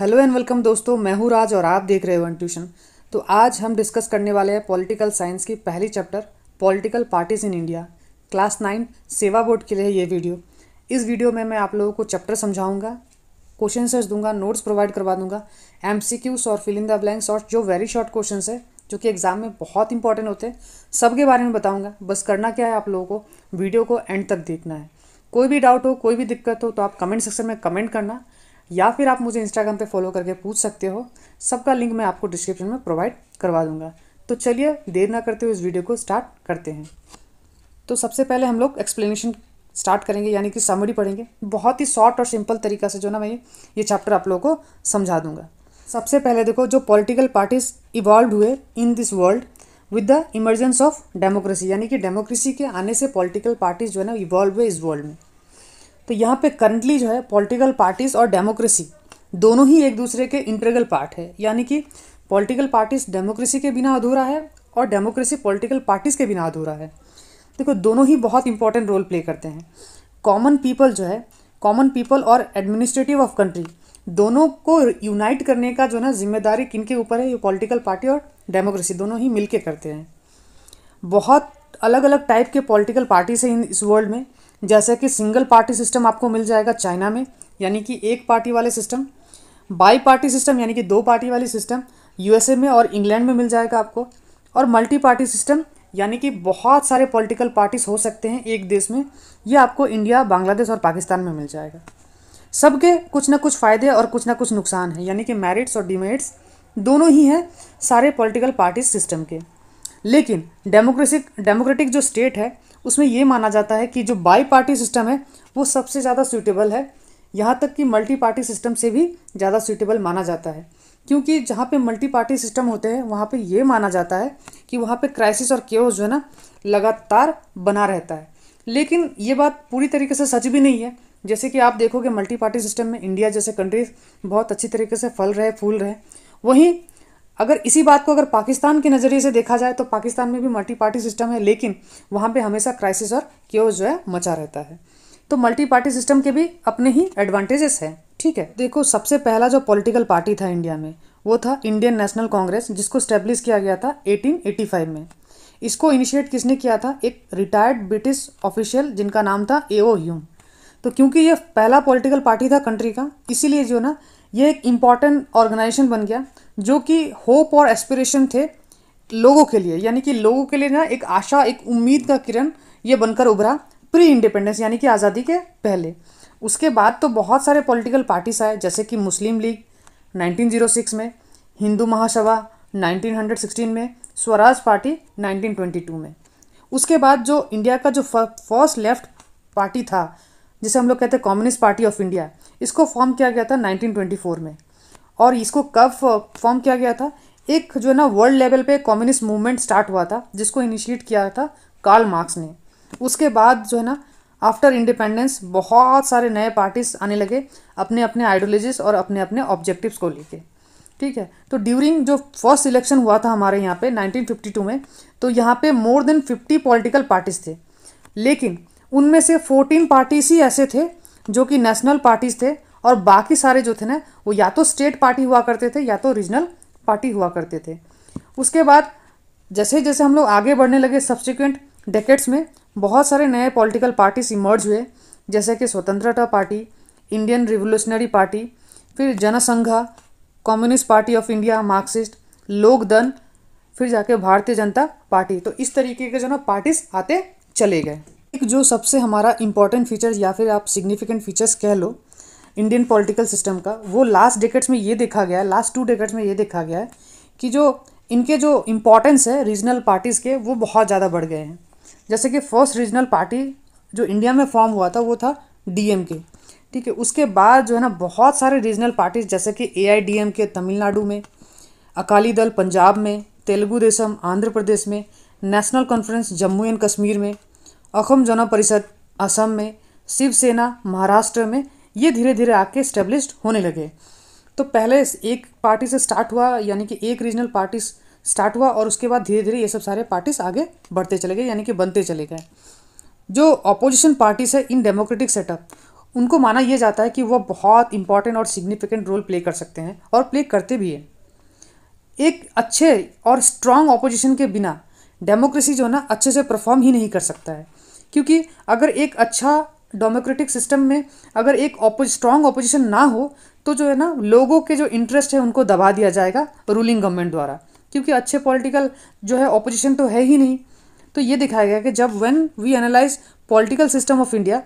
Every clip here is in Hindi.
हेलो एंड वेलकम दोस्तों मैं हूँ राज और आप देख रहे हो ट्यूशन तो आज हम डिस्कस करने वाले हैं पॉलिटिकल साइंस की पहली chapter political parties in India class nine सेवा बोर्ड के लिए ये वीडियो इस वीडियो में मैं आप लोगों को चैप्टर समझाऊंगा क्वेश्चन सर्च दूंगा नोट्स प्रोवाइड करवा दूंगा एम और फिलिंग द ब्लैंक्स और जो वेरी शॉर्ट क्वेश्चन है जो कि एग्ज़ाम में बहुत इंपॉर्टेंट होते हैं सबके बारे में बताऊँगा बस करना क्या है आप लोगों को वीडियो को एंड तक देखना है कोई भी डाउट हो कोई भी दिक्कत हो तो आप कमेंट सेक्शन में कमेंट करना या फिर आप मुझे इंस्टाग्राम पे फॉलो करके पूछ सकते हो सबका लिंक मैं आपको डिस्क्रिप्शन में प्रोवाइड करवा दूंगा तो चलिए देर ना करते हुए इस वीडियो को स्टार्ट करते हैं तो सबसे पहले हम लोग एक्सप्लेनेशन स्टार्ट करेंगे यानी कि समरी पढ़ेंगे बहुत ही शॉर्ट और सिंपल तरीका से जो ना मैं ये चैप्टर आप लोगों को समझा दूंगा सबसे पहले देखो जो पॉलिटिकल पार्टीज इवॉल्व हुए in this world with the emergence of democracy यानी कि डेमोक्रेसी के आने से पॉलिटिकल पार्टीज जो है ना इवॉल्व हुए इस वर्ल्ड में तो यहाँ पे करंटली जो है पॉलिटिकल पार्टीज़ और डेमोक्रेसी दोनों ही एक दूसरे के इंटरगल पार्ट है यानी कि पॉलिटिकल पार्टीज़ डेमोक्रेसी के बिना अधूरा है और डेमोक्रेसी पॉलिटिकल पार्टीज़ के बिना अधूरा है देखो दोनों ही बहुत इंपॉर्टेंट रोल प्ले करते हैं कॉमन पीपल जो है कॉमन पीपल और एडमिनिस्ट्रेटिव ऑफ कंट्री दोनों को यूनाइट करने का जो ना जिम्मेदारी किन के ऊपर है ये पॉलिटिकल पार्टी और डेमोक्रेसी दोनों ही मिलके करते हैं बहुत अलग अलग टाइप के पॉलिटिकल पार्टीज हैं इस वर्ल्ड में जैसे कि सिंगल पार्टी सिस्टम आपको मिल जाएगा चाइना में यानी कि एक पार्टी वाले सिस्टम बाई पार्टी सिस्टम यानी कि दो पार्टी वाले सिस्टम यूएसए में और इंग्लैंड में मिल जाएगा आपको और मल्टी पार्टी सिस्टम यानी कि बहुत सारे पॉलिटिकल पार्टीज हो सकते हैं एक देश में ये आपको इंडिया बांग्लादेश और पाकिस्तान में मिल जाएगा सबके कुछ ना कुछ फ़ायदे और कुछ ना कुछ नुकसान है यानी कि मेरिट्स और डिमेरिट्स दोनों ही हैं सारे पॉलिटिकल पार्टीज सिस्टम के लेकिन डेमोक्रेसिक डेमोक्रेटिक जो स्टेट है उसमें ये माना जाता है कि जो बाई पार्टी सिस्टम है वो सबसे ज़्यादा सूटेबल है यहाँ तक कि मल्टी पार्टी सिस्टम से भी ज़्यादा सूटेबल माना जाता है क्योंकि जहाँ पे मल्टी पार्टी सिस्टम होते हैं वहाँ पे ये माना जाता है कि वहाँ पे क्राइसिस और केओस जो है ना लगातार बना रहता है लेकिन ये बात पूरी तरीके से सच भी नहीं है जैसे कि आप देखोगे मल्टी पार्टी सिस्टम में इंडिया जैसे कंट्रीज बहुत अच्छी तरीके से फल रहे फूल रहे वहीं अगर इसी बात को अगर पाकिस्तान के नज़रिए से देखा जाए तो पाकिस्तान में भी मल्टी पार्टी सिस्टम है लेकिन वहाँ पे हमेशा क्राइसिस और क्योज जो है मचा रहता है तो मल्टी पार्टी सिस्टम के भी अपने ही एडवांटेजेस हैं ठीक है देखो सबसे पहला जो पॉलिटिकल पार्टी था इंडिया में वो था इंडियन नेशनल कांग्रेस जिसको स्टैब्लिश किया गया था 1885 में इसको इनिशिएट किसने किया था एक रिटायर्ड ब्रिटिश ऑफिशियल जिनका नाम था ए ओ ह्यूम तो क्योंकि ये पहला पॉलिटिकल पार्टी था कंट्री का इसीलिए जो ना ये एक इम्पॉर्टेंट ऑर्गेनाइजेशन बन गया जो कि होप और एस्पिरेशन थे लोगों के लिए यानी कि लोगों के लिए ना एक आशा एक उम्मीद का किरण ये बनकर उभरा प्री इंडिपेंडेंस यानी कि आज़ादी के पहले उसके बाद तो बहुत सारे पॉलिटिकल पार्टीज आए जैसे कि मुस्लिम लीग 1906 में हिंदू महासभा 1916 में स्वराज पार्टी 1922 में उसके बाद जो इंडिया का जो फर्स्ट लेफ्ट पार्टी था जिसे हम लोग कहते हैं कम्युनिस्ट पार्टी ऑफ इंडिया इसको फॉर्म किया गया था 1924 में और इसको कब फॉर्म किया गया था एक जो है ना वर्ल्ड लेवल पे कम्युनिस्ट मूवमेंट स्टार्ट हुआ था जिसको इनिशिएट किया था कार्ल मार्क्स ने उसके बाद जो है ना आफ्टर इंडिपेंडेंस बहुत सारे नए पार्टीज आने लगे अपने अपने आइडियोलॉजीज और अपने अपने ऑब्जेक्टिव्स को लेके ठीक है तो ड्यूरिंग जो फर्स्ट इलेक्शन हुआ था हमारे यहाँ पे 1952 में तो यहाँ पे मोर देन 50 पॉलिटिकल पार्टीज थे लेकिन उनमें से 14 पार्टीज ही ऐसे थे जो कि नेशनल पार्टीज थे और बाकी सारे जो थे ना वो या तो स्टेट पार्टी हुआ करते थे या तो रीजनल पार्टी हुआ करते थे उसके बाद जैसे जैसे हम लोग आगे बढ़ने लगे सब्सिक्वेंट डेकेट्स में बहुत सारे नए पॉलिटिकल पार्टीज इमर्ज हुए जैसे कि स्वतंत्रता पार्टी इंडियन रिवोल्यूशनरी पार्टी फिर Jansangh communist party of India Marxist Lokdal फिर जाके भारतीय जनता पार्टी तो इस तरीके के जो ना पार्टीज आते चले गए एक जो सबसे हमारा इम्पोर्टेंट फीचर या फिर आप सिग्निफिकेंट फीचर्स कह लो इंडियन पॉलिटिकल सिस्टम का वो लास्ट डेकेट्स में ये देखा गया है लास्ट टू डेकेट्स में ये देखा गया है कि जो इनके जो इम्पोर्टेंस है रीजनल पार्टीज़ के वो बहुत ज़्यादा बढ़ गए हैं जैसे कि फर्स्ट रीजनल पार्टी जो इंडिया में फॉर्म हुआ था वो था डीएमके ठीक है उसके बाद जो है ना बहुत सारे रीजनल पार्टीज जैसे कि ए आई डी एम के तमिलनाडु में अकाली दल पंजाब में तेलुगु देशम आंध्र प्रदेश में national conference Jammu and Kashmir में अखम जन परिषद असम में शिवसेना महाराष्ट्र में ये धीरे धीरे आके स्टेब्लिश होने लगे तो पहले एक पार्टी से स्टार्ट हुआ यानी कि एक रीजनल पार्टी स्टार्ट हुआ और उसके बाद धीरे धीरे ये सब सारे पार्टीज आगे बढ़ते चले गए यानी कि बनते चले गए जो अपोजिशन पार्टीज है इन डेमोक्रेटिक सेटअप उनको माना यह जाता है कि वह बहुत इंपॉर्टेंट और सिग्निफिकेंट रोल प्ले कर सकते हैं और प्ले करते भी हैं एक अच्छे और स्ट्रांग ऑपोजिशन के बिना डेमोक्रेसी जो है ना अच्छे से परफॉर्म ही नहीं कर सकता है क्योंकि अगर एक अच्छा डेमोक्रेटिक सिस्टम में अगर एक स्ट्रांग ऑपोजिशन ना हो तो जो है ना लोगों के जो इंटरेस्ट है उनको दबा दिया जाएगा रूलिंग गवर्नमेंट द्वारा क्योंकि अच्छे पॉलिटिकल जो है ऑपोजिशन तो है ही नहीं तो ये दिखाया गया कि जब when we analyse political system of India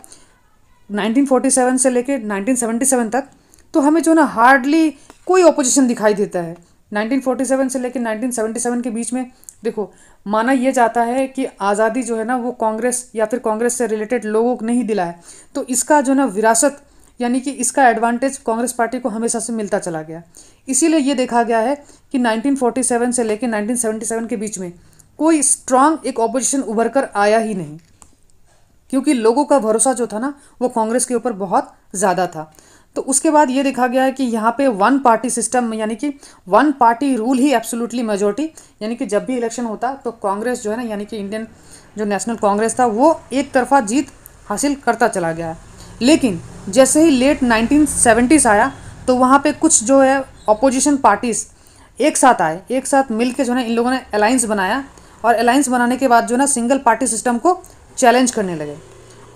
1947 से लेकर 1977 तक तो हमें जो ना हार्डली कोई ऑपोजिशन दिखाई देता है 1947 से लेकर 1977 के बीच में देखो माना यह जाता है कि आज़ादी जो है ना वो कांग्रेस या फिर कांग्रेस से रिलेटेड लोगों को नहीं दिला है तो इसका जो ना विरासत यानी कि इसका एडवांटेज कांग्रेस पार्टी को हमेशा से मिलता चला गया इसीलिए ये देखा गया है कि 1947 से लेकर 1977 के बीच में कोई स्ट्रांग एक ऑपोजिशन उभर कर आया ही नहीं क्योंकि लोगों का भरोसा जो था ना वो कांग्रेस के ऊपर बहुत ज़्यादा था तो उसके बाद ये देखा गया है कि यहाँ पे वन पार्टी सिस्टम यानी कि वन पार्टी रूल ही एब्सोल्युटली मेजोरिटी यानी कि जब भी इलेक्शन होता तो कांग्रेस जो है ना यानी कि इंडियन जो नेशनल कांग्रेस था वो एक तरफा जीत हासिल करता चला गया लेकिन जैसे ही लेट नाइनटीन आया तो वहाँ पर कुछ जो है अपोजिशन पार्टीज़ एक साथ आए एक साथ मिल के जो है इन लोगों ने अलाइंस बनाया और अलाइंस बनाने के बाद जो है ना सिंगल पार्टी सिस्टम को चैलेंज करने लगे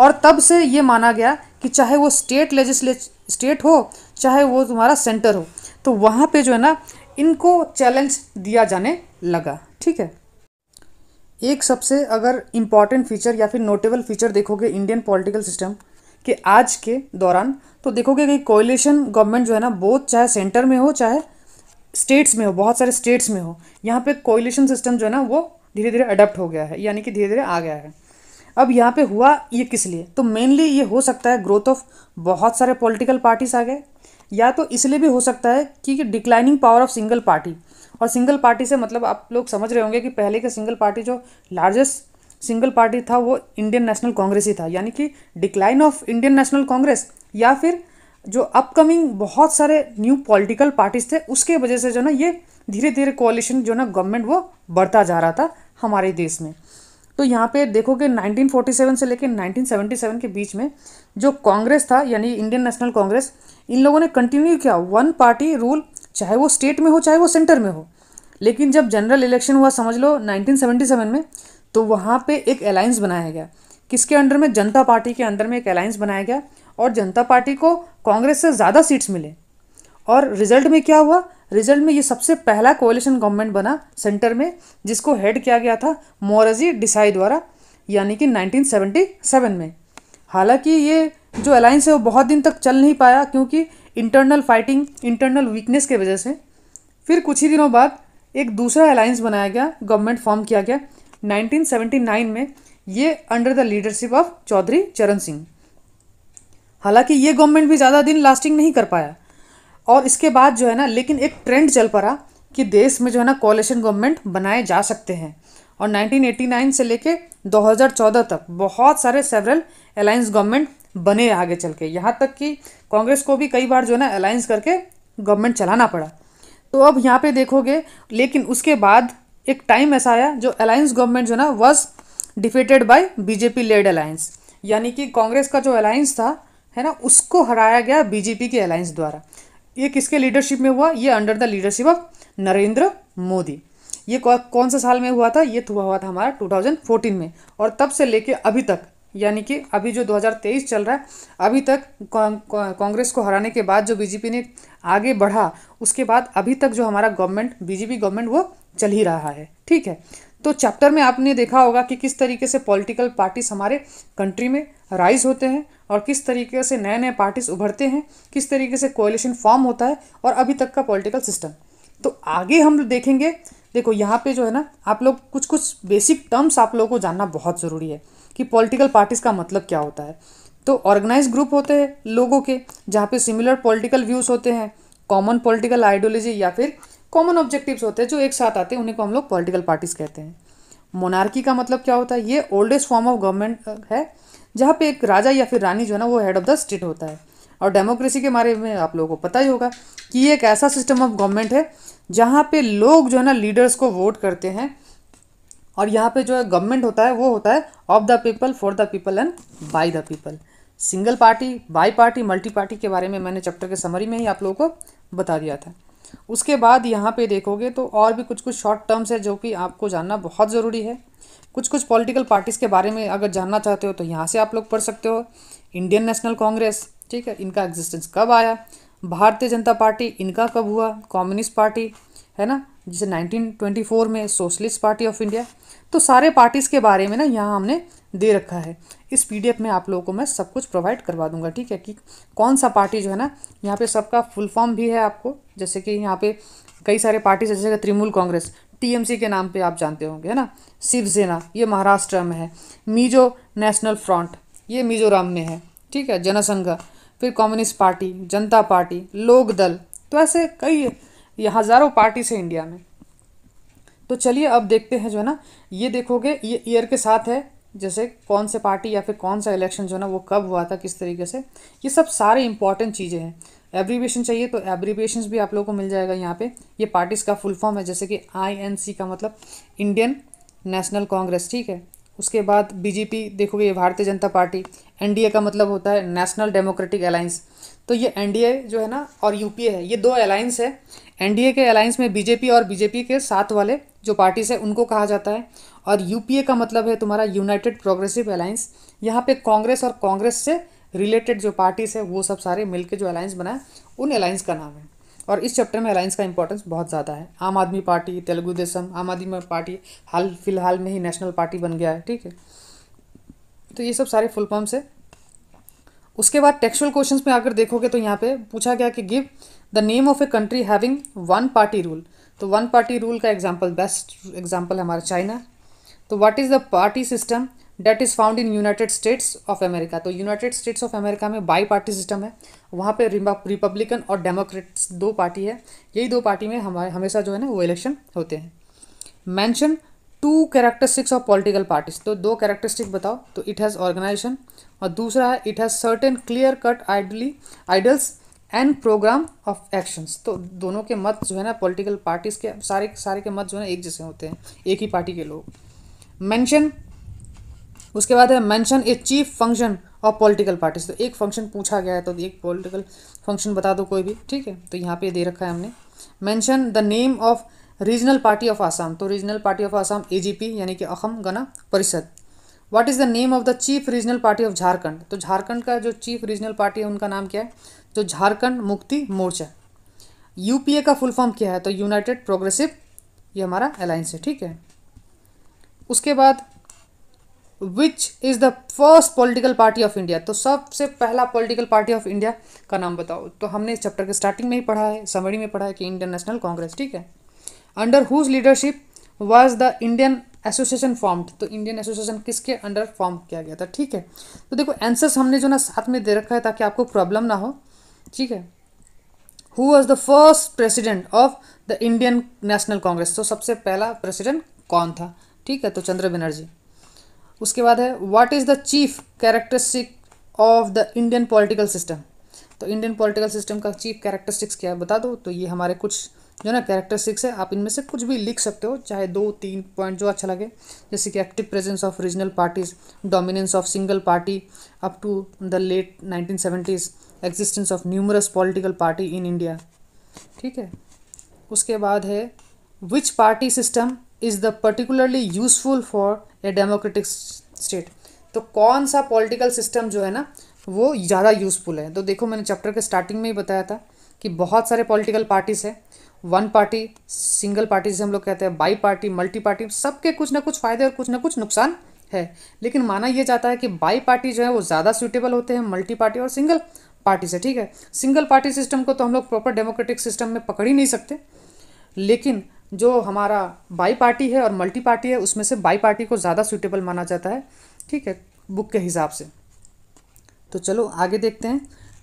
और तब से ये माना गया कि चाहे वो स्टेट लेजिस्लेच स्टेट हो चाहे वो तुम्हारा सेंटर हो तो वहाँ पे जो है ना इनको चैलेंज दिया जाने लगा ठीक है एक सबसे अगर इम्पॉर्टेंट फीचर या फिर नोटेबल फीचर देखोगे इंडियन पॉलिटिकल सिस्टम के आज के दौरान तो देखोगे कि कोयलेशन गवर्नमेंट जो है ना बहुत चाहे सेंटर में हो चाहे स्टेट्स में हो बहुत सारे स्टेट्स में हो यहाँ पे कोयलेशन सिस्टम जो है ना वो धीरे धीरे अडप्ट हो गया है यानी कि धीरे धीरे आ गया है अब यहाँ पे हुआ ये किस लिए तो मेनली ये हो सकता है ग्रोथ ऑफ बहुत सारे पॉलिटिकल पार्टीज आ गए या तो इसलिए भी हो सकता है कि declining power of single party और सिंगल पार्टी से मतलब आप लोग समझ रहे होंगे कि पहले का सिंगल पार्टी जो लार्जेस्ट सिंगल पार्टी था वो इंडियन नेशनल कांग्रेस ही था यानी कि decline of Indian National Congress या फिर जो अपकमिंग बहुत सारे न्यू पॉलिटिकल पार्टीज थे उसके वजह से जो ना ये धीरे धीरे कोलिशन जो ना गवर्नमेंट वो बढ़ता जा रहा था हमारे देश में तो यहाँ पे देखोगे 1947 से लेकर 1977 के बीच में जो कांग्रेस था यानी इंडियन नेशनल कांग्रेस इन लोगों ने कंटिन्यू किया वन पार्टी रूल चाहे वो स्टेट में हो चाहे वो सेंटर में हो लेकिन जब जनरल इलेक्शन हुआ समझ लो 1977 में तो वहाँ पे एक अलायंस बनाया गया किसके अंडर में जनता पार्टी के अंडर में एक अलायंस बनाया गया और जनता पार्टी को कांग्रेस से ज़्यादा सीट्स मिले और रिजल्ट में क्या हुआ रिजल्ट में ये सबसे पहला कोलिशन गवर्नमेंट बना सेंटर में जिसको हेड किया गया था मोरजी डिसाई द्वारा यानी कि 1977 में हालांकि ये जो अलायंस है वो बहुत दिन तक चल नहीं पाया क्योंकि इंटरनल फाइटिंग इंटरनल वीकनेस के वजह से फिर कुछ ही दिनों बाद एक दूसरा अलायंस बनाया गया गवर्नमेंट फॉर्म किया गया 1979 में ये under the leadership of Chaudhary Charan Singh हालांकि ये गवर्नमेंट भी ज़्यादा दिन लास्टिंग नहीं कर पाया और इसके बाद जो है ना लेकिन एक ट्रेंड चल पड़ा कि देश में जो है ना कॉलेशन गवर्नमेंट बनाए जा सकते हैं और 1989 से लेके 2014 तक बहुत सारे सेवरल अलायंस गवर्नमेंट बने आगे चल के यहाँ तक कि कांग्रेस को भी कई बार जो है ना अलायंस करके गवर्नमेंट चलाना पड़ा तो अब यहाँ पे देखोगे लेकिन उसके बाद एक टाइम ऐसा आया जो अलायंस गवर्नमेंट जो ना was defeated by BJP led alliance यानी कि कांग्रेस का जो अलायंस था है ना उसको हराया गया बीजेपी के अलायंस द्वारा ये किसके लीडरशिप में हुआ ये under the leadership of Narendra Modi ये कौन सा साल में हुआ था ये हुआ था हमारा 2014 में और तब से लेके अभी तक यानी कि अभी जो 2023 चल रहा है अभी तक कांग्रेस को हराने के बाद जो बीजेपी ने आगे बढ़ा उसके बाद अभी तक जो हमारा गवर्नमेंट बीजेपी गवर्नमेंट वो चल ही रहा है ठीक है तो चैप्टर में आपने देखा होगा कि किस तरीके से पॉलिटिकल पार्टीज हमारे कंट्री में राइज होते हैं और किस तरीके से नए नए पार्टीज उभरते हैं किस तरीके से कोएलिशन फॉर्म होता है और अभी तक का पॉलिटिकल सिस्टम तो आगे हम देखेंगे देखो यहाँ पे जो है ना आप लोग कुछ कुछ बेसिक टर्म्स आप लोगों को जानना बहुत ज़रूरी है कि पॉलिटिकल पार्टीज़ का मतलब क्या होता है तो ऑर्गेनाइज ग्रुप होते हैं लोगों के जहाँ पे सिमिलर पॉलिटिकल व्यूज़ होते हैं कॉमन पॉलिटिकल आइडियोलॉजी या फिर कॉमन ऑब्जेक्टिव्स होते हैं जो एक साथ आते हैं उन्हें को हम लोग पॉलिटिकल पार्टीज कहते हैं मोनार्की का मतलब क्या होता है ये ओल्डेस्ट फॉर्म ऑफ गवर्नमेंट है जहाँ पे एक राजा या फिर रानी जो है ना वो हेड ऑफ द स्टेट होता है और डेमोक्रेसी के बारे में आप लोगों को पता ही होगा कि ये एक ऐसा सिस्टम ऑफ गवर्नमेंट है जहाँ पे लोग जो है ना लीडर्स को वोट करते हैं और यहाँ पे जो है गवर्नमेंट होता है वो होता है of the people for the people and by the people single party bi party multi party के बारे में मैंने चैप्टर के समरी में ही आप लोगों को बता दिया था उसके बाद यहाँ पे देखोगे तो और भी कुछ कुछ शॉर्ट टर्म्स है जो कि आपको जानना बहुत ज़रूरी है कुछ कुछ पॉलिटिकल पार्टीज़ के बारे में अगर जानना चाहते हो तो यहाँ से आप लोग पढ़ सकते हो इंडियन नेशनल कांग्रेस ठीक है इनका एग्जिस्टेंस कब आया भारतीय जनता पार्टी इनका कब हुआ कम्युनिस्ट पार्टी है ना जिसे 1924 में सोशलिस्ट पार्टी ऑफ इंडिया तो सारे पार्टीज़ के बारे में ना यहाँ हमने दे रखा है इस पीडीएफ में आप लोगों को मैं सब कुछ प्रोवाइड करवा दूंगा ठीक है कि कौन सा पार्टी जो है ना यहाँ पे सबका फुल फॉर्म भी है आपको जैसे कि यहाँ पे कई सारे पार्टी जैसे कि तृणमूल कांग्रेस टीएमसी के नाम पे आप जानते होंगे है ना शिवसेना ये महाराष्ट्र में है मिजो नेशनल फ्रंट ये मिजोरम में है ठीक है जनसंघ फिर कम्युनिस्ट पार्टी जनता पार्टी लोक दल तो ऐसे कई हज़ारों पार्टीज है इंडिया में तो चलिए अब देखते हैं जो है ना ये देखोगे ये ईयर के साथ है जैसे कौन से पार्टी या फिर कौन सा इलेक्शन जो है ना वो कब हुआ था किस तरीके से ये सब सारे इंपॉर्टेंट चीज़ें हैं एब्रीवेशन चाहिए तो एब्रीवेशन भी आप लोगों को मिल जाएगा यहाँ पे ये पार्टीज का फुल फॉर्म है जैसे कि आईएनसी का मतलब इंडियन नेशनल कांग्रेस ठीक है उसके बाद बीजेपी देखोगे ये भारतीय जनता पार्टी एनडीए का मतलब होता है नेशनल डेमोक्रेटिक अलायंस तो ये एनडीए जो है ना और यूपीए है ये दो अलायंस है एनडीए के अलायंस में बीजेपी और बीजेपी के साथ वाले जो पार्टीज है उनको कहा जाता है और यूपीए का मतलब है तुम्हारा यूनाइटेड प्रोग्रेसिव अलायंस यहाँ पे कांग्रेस और कांग्रेस से रिलेटेड जो पार्टीज है वो सब सारे मिलके जो अलायंस बनाए उन अलायंस का नाम है और इस चैप्टर में अलायंस का इंपॉर्टेंस बहुत ज़्यादा है आम आदमी पार्टी तेलुगु देशम आम आदमी पार्टी हाल फिलहाल में ही नेशनल पार्टी बन गया है ठीक है तो ये सब सारे फुल फॉर्म्स है उसके बाद टेक्सुअल क्वेश्चंस में अगर देखोगे तो यहाँ पे पूछा गया कि give the name of a country having one party rule तो वन पार्टी रूल का एग्जाम्पल बेस्ट एग्जाम्पल हमारा चाइना तो what is the party system that is found in United States of America तो यूनाइटेड स्टेट्स ऑफ अमेरिका में बाई पार्टी सिस्टम है वहाँ पर रिपब्लिकन और डेमोक्रेट्स दो पार्टी है यही दो पार्टी में हमारे हमेशा जो है ना वो इलेक्शन होते हैं mention two characteristics of political parties तो दो कैरेक्टरिस्टिक बताओ तो इट हैज़ ऑर्गेनाइजेशन और दूसरा है it has certain clear cut ideally ideals and programme of actions तो दोनों के मत जो है ना पॉलिटिकल पार्टीज़ के सारे सारे के मत जो है ना एक जैसे होते हैं एक ही पार्टी के लोग मेंशन उसके बाद है mention a chief function of political parties तो एक फंक्शन पूछा गया है तो एक पॉलिटिकल फंक्शन बता दो कोई भी ठीक है तो यहाँ पे दे रखा है हमने mention the name of regional party of Assam तो regional party of Assam a यानी कि Asom Gana Parishad what is the name of the chief regional party of Jharkhand तो झारखंड का जो चीफ रीजनल पार्टी है उनका नाम क्या है तो झारखंड मुक्ति मोर्चा यूपीए का फुल फॉर्म क्या है तो यूनाइटेड प्रोग्रेसिव ये हमारा अलायंस है ठीक है उसके बाद which is the first political party of India तो सबसे पहला पॉलिटिकल पार्टी ऑफ इंडिया का नाम बताओ तो हमने इस चैप्टर के स्टार्टिंग में ही पढ़ा है समरी में पढ़ा है कि इंडियन नेशनल कांग्रेस ठीक है under whose leadership was the Indian association formed तो इंडियन एसोसिएशन किसके अंडर फॉर्म किया गया था ठीक है तो देखो आंसर्स हमने जो ना साथ में दे रखा है ताकि आपको प्रॉब्लम ना हो ठीक है who was the first president of the Indian National Congress तो सबसे पहला प्रेसिडेंट कौन था ठीक है तो चंद्र बनर्जी उसके बाद है what is the chief characteristic of the Indian political system तो इंडियन पॉलिटिकल सिस्टम का चीफ कैरेक्टरिस्टिक्स क्या है बता दो तो ये हमारे कुछ जो ना कैरेक्टरिस्टिक्स है आप इनमें से कुछ भी लिख सकते हो चाहे दो तीन पॉइंट जो अच्छा लगे जैसे कि active presence of regional parties dominance of single party up to the late nineteen existence of numerous political party in India ठीक है उसके बाद है which party system is the particularly useful for a democratic state तो कौन सा पॉलिटिकल सिस्टम जो है ना वो ज़्यादा यूज़फुल है तो देखो मैंने चैप्टर के स्टार्टिंग में ही बताया था कि बहुत सारे पॉलिटिकल पार्टीज़ हैं वन पार्टी सिंगल पार्टी जिसे हम लोग कहते हैं बाई पार्टी मल्टी पार्टी सबके कुछ ना कुछ फ़ायदे और कुछ ना कुछ नुकसान है लेकिन माना यह जाता है कि बाई पार्टी जो है वो ज़्यादा सूटेबल होते हैं मल्टी पार्टी और सिंगल पार्टी से ठीक है सिंगल पार्टी सिस्टम को तो हम लोग प्रॉपर डेमोक्रेटिक सिस्टम में पकड़ ही नहीं सकते लेकिन जो हमारा बाई पार्टी है और मल्टी पार्टी है उसमें से बाई पार्टी को ज़्यादा सूटेबल माना जाता है ठीक है बुक के हिसाब से तो चलो आगे देखते हैं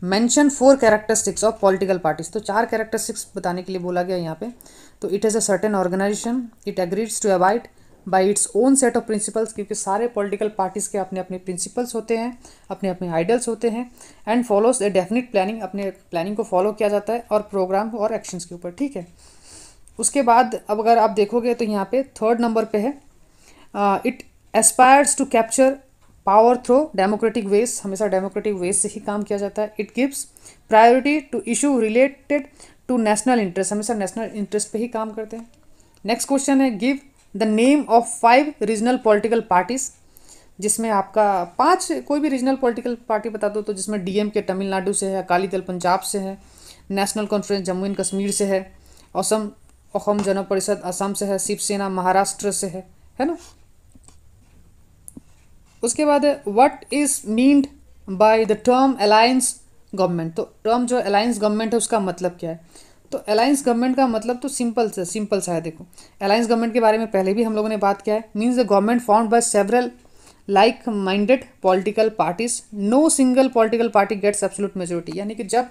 mention four characteristics of political parties तो चार कैरेक्टरिस्टिक्स बताने के लिए बोला गया यहाँ पे तो it is a certain organisation it agrees to avoid by its own set of principles क्योंकि सारे पॉलिटिकल पार्टीज़ के अपने अपने प्रिंसिपल्स होते हैं अपने अपने आइडल्स होते हैं and follows a definite planning अपने प्लानिंग को फॉलो किया जाता है और प्रोग्राम और एक्शंस के ऊपर ठीक है उसके बाद अब अगर आप देखोगे तो यहाँ पे थर्ड नंबर पे है it aspires to capture power through democratic ways हमेशा डेमोक्रेटिक वेज से ही काम किया जाता है it gives priority to issue related to national interest हमेशा नेशनल इंटरेस्ट पे ही काम करते हैं नेक्स्ट क्वेश्चन है give the name of five regional political parties जिसमें आपका पांच कोई भी रीजनल पॉलिटिकल पार्टी बता दो तो जिसमें एम के तमिलनाडु से है अकाली दल पंजाब से है national conference Jammu and Kashmir से है असम असम जन परिषद असम से है शिवसेना महाराष्ट्र से है है ना उसके बाद what is meant by the term alliance government तो टर्म जो अलायंस गवर्नमेंट है उसका मतलब क्या है तो अलायंस गवर्नमेंट का मतलब तो सिंपल से सिंपल सा है देखो अलायंस गवर्नमेंट के बारे में पहले भी हम लोगों ने बात किया है means the government found by several like minded political parties no single political party gets absolute majority यानी कि जब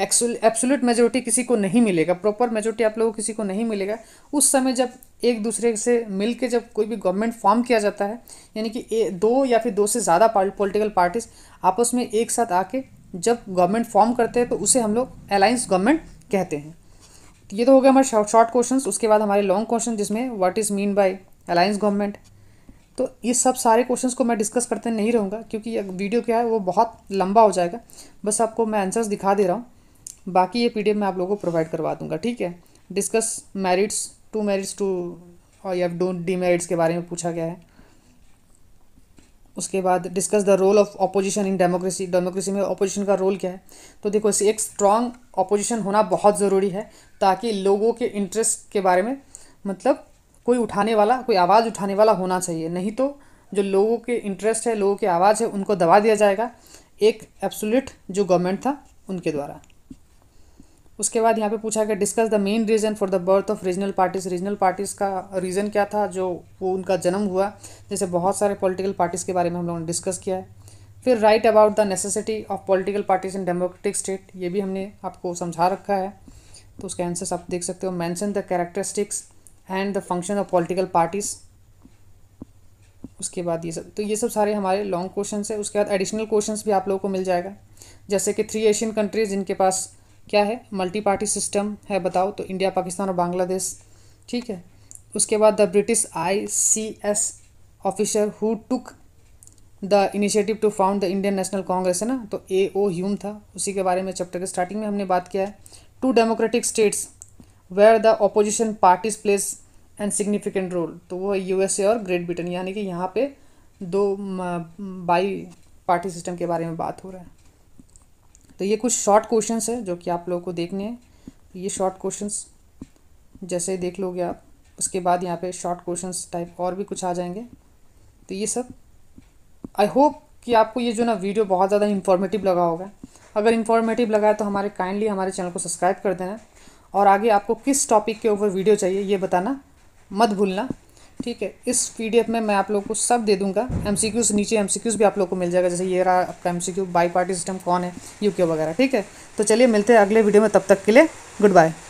एब्सोल्यूट मेजोरिटी किसी को नहीं मिलेगा प्रॉपर मेजोरिटी आप लोगों को किसी को नहीं मिलेगा उस समय जब एक दूसरे से मिल के जब कोई भी गवर्नमेंट फॉर्म किया जाता है यानी कि दो या फिर दो से ज़्यादा पॉलिटिकल पार्टीज़ आपस में एक साथ आके जब गवर्नमेंट फॉर्म करते हैं तो उसे हम लोग अलायंस गवर्नमेंट कहते हैं तो ये तो हो गया हमारे शॉर्ट क्वेश्चन उसके बाद हमारे लॉन्ग क्वेश्चन जिसमें what is mean by alliance government तो ये सब सारे क्वेश्चंस को मैं डिस्कस करते नहीं रहूँगा क्योंकि वीडियो क्या है वो बहुत लंबा हो जाएगा बस आपको मैं आंसर्स दिखा दे रहा हूँ बाकी ये पीडीएफ मैं आप लोगों को प्रोवाइड करवा दूंगा ठीक है discuss merits two merits two और या डोंट डीमेरिट्स के बारे में पूछा गया है उसके बाद discuss the role of opposition in democracy democracy में ऑपोजिशन का रोल क्या है तो देखो एक स्ट्रांग ऑपोजिशन होना बहुत ज़रूरी है ताकि लोगों के इंटरेस्ट के बारे में मतलब कोई उठाने वाला कोई आवाज़ उठाने वाला होना चाहिए नहीं तो जो लोगों के इंटरेस्ट है लोगों की आवाज़ है उनको दबा दिया जाएगा एक एब्सोल्यूट जो गवर्नमेंट था उनके द्वारा उसके बाद यहाँ पे पूछा गया discuss the main reason for the birth of regional parties regional parties का रीज़न क्या था जो वो उनका जन्म हुआ जैसे बहुत सारे पॉलिटिकल पार्टीज़ के बारे में हम लोगों ने डिस्कस किया है फिर write about the necessity of political parties in democratic state ये भी हमने आपको समझा रखा है तो उसके आंसर्स आप देख सकते हो mention the characteristics and the function of political parties उसके बाद ये सब तो ये सब सारे हमारे लॉन्ग क्वेश्चन है उसके बाद एडिशनल क्वेश्चन भी आप लोगों को मिल जाएगा जैसे कि थ्री एशियन कंट्रीज जिनके पास क्या है मल्टी पार्टी सिस्टम है बताओ तो इंडिया पाकिस्तान और बांग्लादेश ठीक है उसके बाद the British I C S officer who took the initiative to found the Indian National Congress है ना तो ए ओ ह्यूम था उसी के बारे में चैप्टर के स्टार्टिंग में हमने बात किया है two democratic states where the opposition parties place and significant role तो वो है ए और ग्रेट ब्रिटेन यानी कि यहाँ पे दो बाई पार्टी सिस्टम के बारे में बात हो रहा है तो ये कुछ शॉर्ट क्वेश्चंस है जो कि आप लोगों को देखने हैं ये शॉर्ट क्वेश्चंस जैसे देख लोगे आप उसके बाद यहाँ पे शॉर्ट क्वेश्चंस टाइप और भी कुछ आ जाएंगे तो ये सब आई होप कि आपको ये जो ना वीडियो बहुत ज़्यादा इन्फॉर्मेटिव लगा होगा अगर इन्फॉर्मेटिव लगा है तो हमारे काइंडली हमारे चैनल को सब्सक्राइब कर देना और आगे आपको किस टॉपिक के ऊपर वीडियो चाहिए ये बताना मत भूलना ठीक है इस पीडीएफ में मैं आप लोग को सब दे दूंगा एमसीक्यूज नीचे एमसीक्यूज भी आप लोग को मिल जाएगा जैसे ये रहा आपका एमसीक्यू बाई पार्टी सिस्टम कौन है यूके वगैरह ठीक है तो चलिए मिलते हैं अगले वीडियो में तब तक के लिए गुड बाय